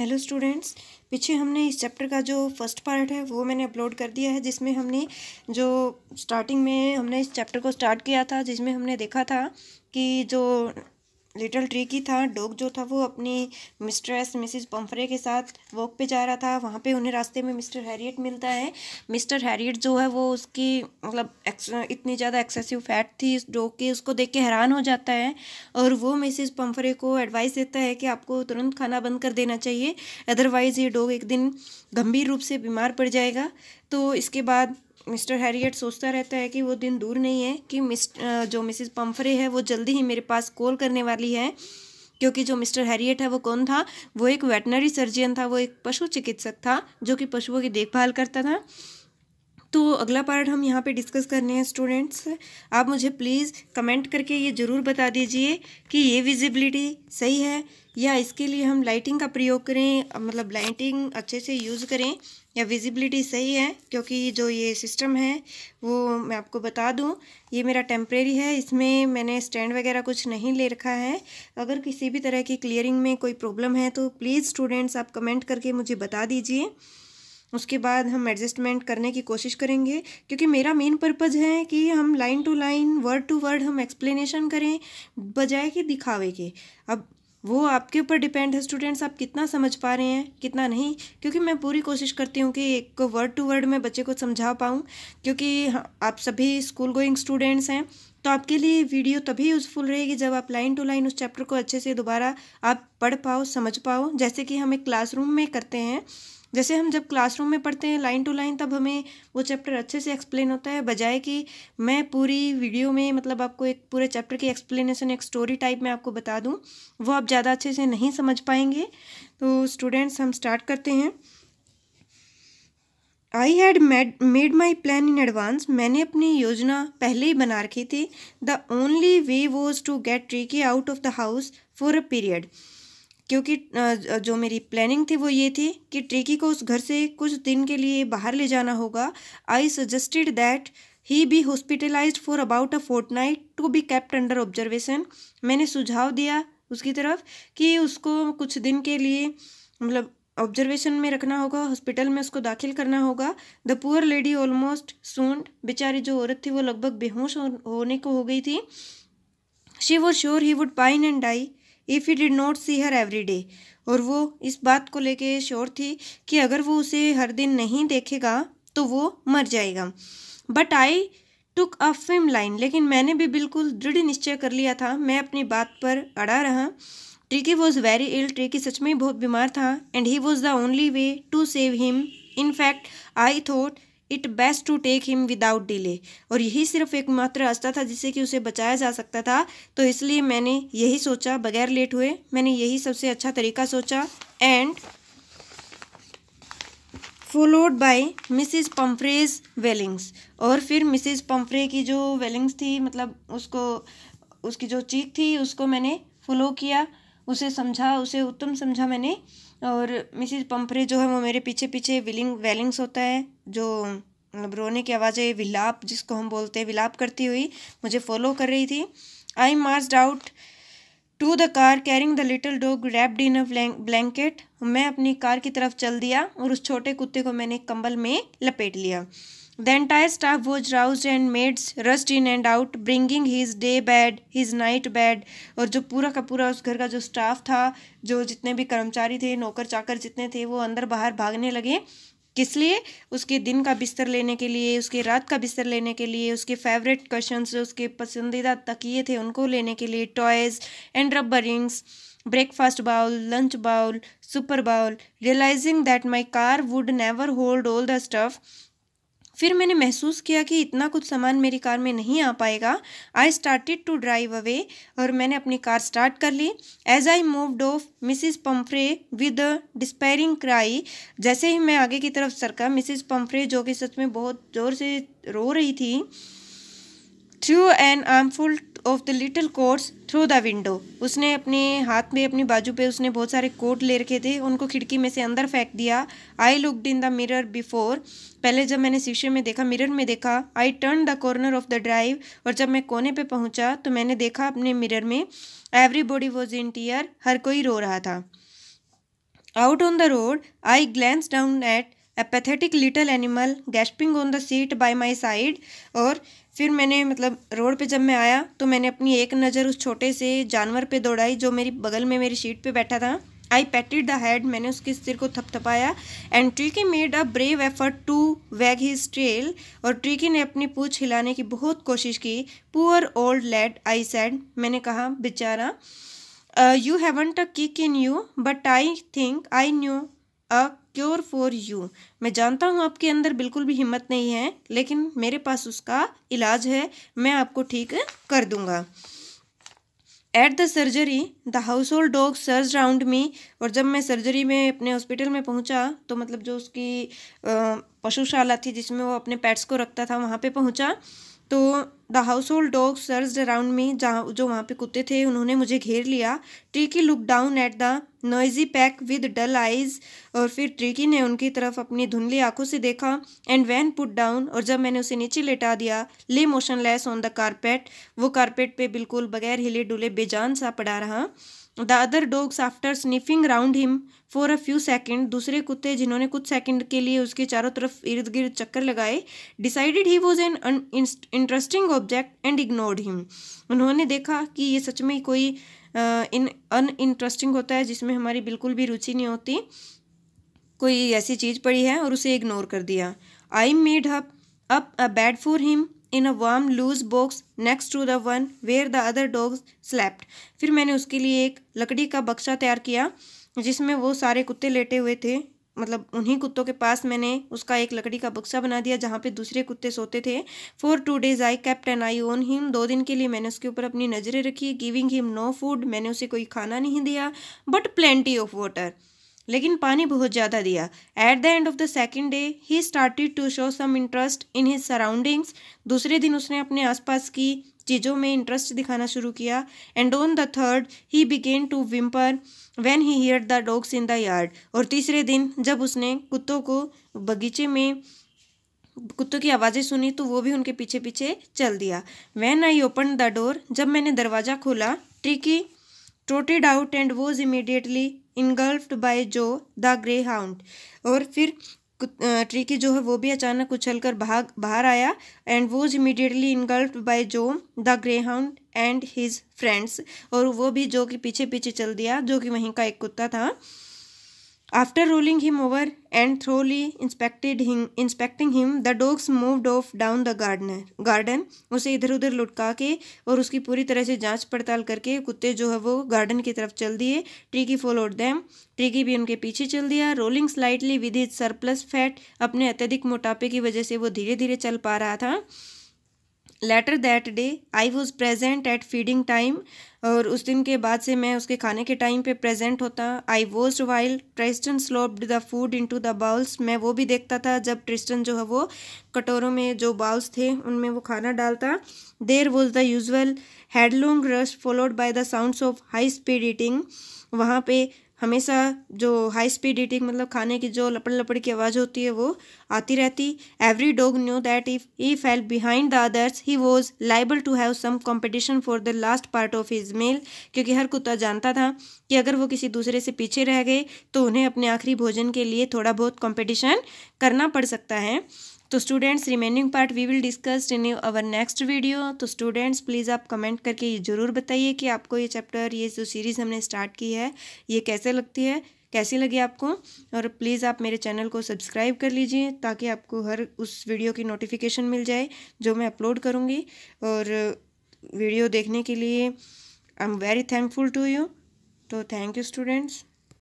Hello students पीछे हमने इस चैप्टर का जो फर्स्ट पार्ट है वो मैंने अपलोड कर दिया है जिसमें हमने जो स्टार्टिंग में हमने इस चैप्टर को स्टार्ट किया था जिसमें हमने देखा था कि जो लिटिल ट्री की था डॉग जो था वो अपनी मिस्ट्रेस मिसिज पम्फरे के साथ वॉक पे जा रहा था वहाँ पे उन्हें रास्ते में मिस्टर हैरियट मिलता है मिस्टर हैरियट जो है वो उसकी मतलब इतनी ज़्यादा एक्सेसिव फैट थी इस डॉग की उसको देख के हैरान हो जाता है और वो मिसिज पम्फरे को एडवाइस देता है कि आपको तुरंत खाना बंद कर देना चाहिए अदरवाइज़ ये डॉग एक दिन गंभीर रूप से बीमार पड़ जाएगा तो इसके बाद मिस्टर हैरियट सोचता रहता है कि वो दिन दूर नहीं है कि मिस जो मिसिज पम्फरे है वो जल्दी ही मेरे पास कॉल करने वाली है क्योंकि जो मिस्टर हैरियट है वो कौन था वो एक वेटनरी सर्जियन था वो एक पशु चिकित्सक था जो कि पशुओं की देखभाल करता था तो अगला पार्ट हम यहाँ पे डिस्कस करने हैं स्टूडेंट्स आप मुझे प्लीज़ कमेंट करके ये ज़रूर बता दीजिए कि ये विजिबिलिटी सही है या इसके लिए हम लाइटिंग का प्रयोग करें मतलब लाइटिंग अच्छे से यूज़ करें या विजिबिलिटी सही है क्योंकि जो ये सिस्टम है वो मैं आपको बता दूं ये मेरा टेम्प्रेरी है इसमें मैंने स्टैंड वगैरह कुछ नहीं ले रखा है अगर किसी भी तरह की क्लियरिंग में कोई प्रॉब्लम है तो प्लीज़ स्टूडेंट्स आप कमेंट करके मुझे बता दीजिए उसके बाद हम एडजस्टमेंट करने की कोशिश करेंगे क्योंकि मेरा मेन पर्पज़ है कि हम line to line word to word हम एक्सप्लेनेशन करें बजाय कि दिखावे के अब वो आपके ऊपर डिपेंड है स्टूडेंट्स आप कितना समझ पा रहे हैं कितना नहीं क्योंकि मैं पूरी कोशिश करती हूँ कि एक वर्ड टू वर्ड में बच्चे को समझा पाऊँ क्योंकि हाँ, आप सभी स्कूल गोइंग स्टूडेंट्स हैं तो आपके लिए वीडियो तभी यूज़फुल रहेगी जब आप लाइन टू लाइन उस चैप्टर को अच्छे से दोबारा आप पढ़ पाओ समझ पाओ जैसे कि हम एक क्लासरूम में करते हैं जैसे हम जब क्लासरूम में पढ़ते हैं लाइन टू लाइन तब हमें वो चैप्टर अच्छे से एक्सप्लेन होता है बजाय कि मैं पूरी वीडियो में मतलब आपको एक पूरे चैप्टर की एक्सप्लेनेशन एक स्टोरी टाइप में आपको बता दूँ वो आप ज़्यादा अच्छे से नहीं समझ पाएंगे तो स्टूडेंट्स हम स्टार्ट करते हैं I had made made my plan in advance मैंने अपनी योजना पहले ही बना रखी थी the only way was to get Tricki out of the house for a period क्योंकि जो मेरी प्लानिंग थी वो ये थी कि ट्रिकी को उस घर से कुछ दिन के लिए बाहर ले जाना होगा I suggested that he be hospitalise for about a fortnight to be kept under observation मैंने सुझाव दिया उसकी तरफ कि उसको कुछ दिन के लिए मतलब ऑब्जर्वेशन में रखना होगा हॉस्पिटल में उसको दाखिल करना होगा द पुअर लेडी ऑलमोस्ट सूंड बेचारी जो औरत थी वो लगभग बेहोश होने को हो गई थी शी वो sure he would pine and die if you did not see her every day और वो इस बात को लेके श्योर थी कि अगर वो उसे हर दिन नहीं देखेगा तो वो मर जाएगा but I took a फिम line लेकिन मैंने भी बिल्कुल दृढ़ निश्चय कर लिया था मैं अपनी बात पर अड़ा रहा Tricki was very ill Tricki सच में बहुत बीमार था and he was the only way to save him in fact I thought it best to take him without delay और यही सिर्फ एक मात्र रास्ता था जिससे कि उसे बचाया जा सकता था तो इसलिए मैंने यही सोचा बगैर लेट हुए मैंने यही सबसे अच्छा तरीका सोचा and followed by Mrs Pumphrey's wailings और फिर मिसिज पम्फ्रे की जो वेलिंग्स थी मतलब उसको उसकी जो चीख थी उसको मैंने फॉलो किया उसे समझा उसे उत्तम समझा मैंने और मिसिज पम्परे जो है वो मेरे पीछे पीछे विलिंग वेलिंग्स होता है जो मतलब रोने की आवाज़ें विलाप जिसको हम बोलते हैं विलाप करती हुई मुझे फॉलो कर रही थी I march out to the car carrying the little dog wrapped in a blanket मैं अपनी कार की तरफ चल दिया और उस छोटे कुत्ते को मैंने कंबल में लपेट लिया The entire staff was roused and maids rushed in and out, bringing his day bed, his night bed. और जो पूरा का पूरा उस घर का जो staff था जो जितने भी कर्मचारी थे नौकर चाकर जितने थे वो अंदर बाहर भागने लगे किस लिए उसके दिन का बिस्तर लेने के लिए उसके रात का बिस्तर लेने के लिए उसके फेवरेट क्वेश्चन जो उसके पसंदीदा तकिए थे उनको लेने के लिए toys and rubber rings breakfast bowl lunch bowl super bowl realising that my car would never hold all the stuff फिर मैंने महसूस किया कि इतना कुछ सामान मेरी कार में नहीं आ पाएगा I started to drive away और मैंने अपनी कार स्टार्ट कर ली as I moved off Mrs Pumphrey with despairing cry जैसे ही मैं आगे की तरफ सरका मिसिस पम्फ्रे जो कि सच में बहुत ज़ोर से रो रही थी through an armful of the little coats through the window उसने अपने हाथ में अपनी बाजू पे उसने बहुत सारे कोट ले रखे थे उनको खिड़की में से अंदर फेंक दिया I looked in the mirror before पहले जब मैंने शीशे में देखा मिरर में देखा I turn the corner of the drive और जब मैं कोने पे पहुंचा तो मैंने देखा अपने मिरर में everybody was in tear हर कोई रो रहा था out on the road I glance down at a pathetic little animal gasping on the seat by my side और फिर मैंने मतलब रोड पे जब मैं आया तो मैंने अपनी एक नज़र उस छोटे से जानवर पे दौड़ाई जो मेरी बगल में मेरी सीट पे बैठा था आई पैटेड द हेड मैंने उसके सिर को थपथपाया and Tricki made a brave effort to wag his tail और ट्रिकी ने अपनी पूछ हिलाने की बहुत कोशिश की poor old lad I said मैंने कहा बेचारा you haven't a kick in you but I think I knew a cure for you मैं जानता हूँ आपके अंदर बिल्कुल भी हिम्मत नहीं है लेकिन मेरे पास उसका इलाज है मैं आपको ठीक कर दूँगा at the surgery the household dog surge round me और जब मैं सर्जरी में अपने हॉस्पिटल में पहुंचा तो मतलब जो उसकी पशुशाला थी जिसमें वो अपने पैट्स को रखता था वहाँ पे पहुंचा तो the household dog surge around me जहाँ जो वहाँ पे कुत्ते थे उन्होंने मुझे घेर लिया Tricki look down at the noisy pack with dull eyes और फिर ट्रिकी ने उनकी तरफ अपनी धुंधली आंखों से देखा एंड वैन पुट डाउन और जब मैंने उसे नीचे लेटा दिया lay motionless on the carpet वो कारपेट पे बिल्कुल बगैर हिले डुले बेजान सा पड़ा रहा the other dogs after sniffing round him for a few second दूसरे कुत्ते जिन्होंने कुछ सेकेंड के लिए उसके चारों तरफ इर्द गिर्द चक्कर लगाए decided he was an interesting object and ignored him उन्होंने देखा कि ये सच में कोई इन अन इंटरेस्टिंग होता है जिसमें हमारी बिल्कुल भी रुचि नहीं होती कोई ऐसी चीज़ पड़ी है और उसे इग्नोर कर दिया आई मेड हप up a bed for him in a warm loose box next to the one where the other dogs slept फिर मैंने उसके लिए एक लकड़ी का बक्सा तैयार किया जिसमें वो सारे कुत्ते लेटे हुए थे मतलब उन्हीं कुत्तों के पास मैंने उसका एक लकड़ी का बक्सा बना दिया जहाँ पे दूसरे कुत्ते सोते थे for two days I kept an eye on him दो दिन के लिए मैंने उसके ऊपर अपनी नज़रें रखी गिविंग हिम नो फूड मैंने उसे कोई खाना नहीं दिया बट प्लेंटी ऑफ वाटर लेकिन पानी बहुत ज़्यादा दिया at the end of the second day he started to show some interest in his surroundings दूसरे दिन उसने अपने आसपास की चीज़ों में इंटरेस्ट दिखाना शुरू किया and on the third he began to whimper when he hear the dogs in the yard और तीसरे दिन जब उसने कुत्तों को बगीचे में कुत्तों की आवाज़ें सुनी तो वो भी उनके पीछे पीछे चल दिया when I open the door जब मैंने दरवाज़ा खोला Tricki trotted out and was immediately engulfed by Jock the greyhound और फिर ट्रिकी जो है वो भी अचानक उछल कर भाग बाहर आया and was immediately engulfed by Jock the greyhound and his friends और वो भी जो कि पीछे पीछे चल दिया जो कि वहीं का एक कुत्ता था After rolling him over and thoroughly inspected him, inspecting him, the dogs moved off down the garden. garden. उसे इधर उधर लुटका के और उसकी पूरी तरह से जांच पड़ताल करके कुत्ते जो है वो गार्डन की तरफ चल दिए ट्रिकी फॉलोड दैम ट्रिकी भी उनके पीछे चल दिया rolling slightly with his surplus fat अपने अत्यधिक मोटापे की वजह से वो धीरे धीरे चल पा रहा था later that day I was present at feeding time और उस दिन के बाद से मैं उसके खाने के टाइम पे प्रेजेंट होता I was while Tristan slopped the food into the bowls मैं वो भी देखता था जब ट्रिस्टन जो है वो कटोरों में जो बाउल्स थे उनमें वो खाना डालता there was the usual headlong rush followed by the sounds of high speed eating वहाँ पे हमेशा जो हाई स्पीड ईटिंग मतलब खाने की जो लपड़ लपड़ की आवाज़ होती है वो आती रहती every dog knew that if he fell behind the others he was liable to have some competition for the last part of his meal क्योंकि हर कुत्ता जानता था कि अगर वो किसी दूसरे से पीछे रह गए तो उन्हें अपने आखिरी भोजन के लिए थोड़ा बहुत कॉम्पिटिशन करना पड़ सकता है तो students remaining part we will discuss in our next video तो स्टूडेंट्स प्लीज़ आप कमेंट करके ये ज़रूर बताइए कि आपको ये चैप्टर ये जो सीरीज़ हमने स्टार्ट की है ये कैसे लगती है कैसी लगी आपको और प्लीज़ आप मेरे चैनल को सब्सक्राइब कर लीजिए ताकि आपको हर उस वीडियो की नोटिफिकेशन मिल जाए जो मैं अपलोड करूँगी और वीडियो देखने के लिए I am very thankful to you तो थैंक यू स्टूडेंट्स